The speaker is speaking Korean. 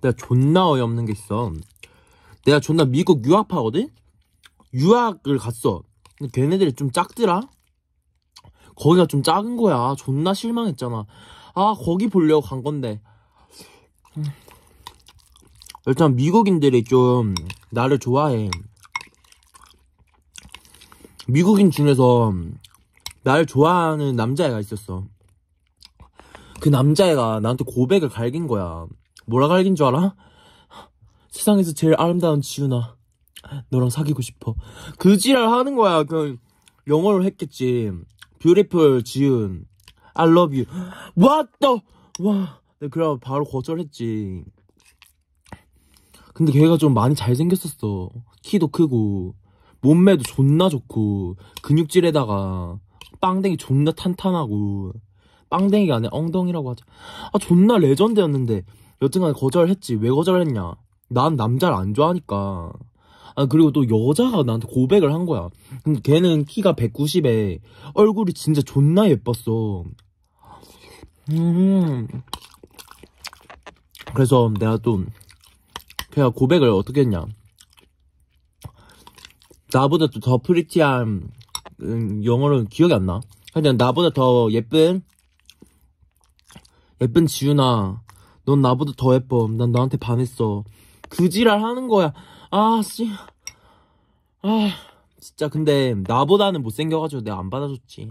내가 존나 어이없는 게 있어. 내가 존나 미국 유학파거든? 유학을 갔어. 근데 걔네들이 좀 작더라? 거기가 좀 작은 거야. 존나 실망했잖아. 아, 거기 보려고 간 건데. 일단 미국인들이 좀 나를 좋아해. 미국인 중에서 나를 좋아하는 남자애가 있었어. 그 남자애가 나한테 고백을 갈긴 거야. 몰아갈긴 줄 알아? 세상에서 제일 아름다운 지훈아 너랑 사귀고 싶어 그 지랄 하는 거야 그 영어로 했겠지 뷰 e 풀 지훈 I love you What the 와 네, 그래 바로 거절했지 근데 걔가 좀 많이 잘생겼었어 키도 크고 몸매도 존나 좋고 근육질에다가 빵댕이 존나 탄탄하고 빵댕이가 아니라 엉덩이라고 하자 아 존나 레전드였는데 여튼간 거절했지. 왜 거절했냐? 난 남자를 안 좋아하니까. 아, 그리고 또 여자가 나한테 고백을 한 거야. 근데 걔는 키가 190에 얼굴이 진짜 존나 예뻤어. 음. 그래서 내가 또 걔가 고백을 어떻게 했냐. 나보다 또 더 프리티한 음, 영어는 기억이 안 나. 그냥 나보다 더 예쁜 예쁜 지윤아 넌 나보다 더 예뻐. 난 너한테 반했어. 그지랄 하는 거야. 아, 씨. 아, 진짜 근데 나보다는 못생겨가지고 내가 안 받아줬지.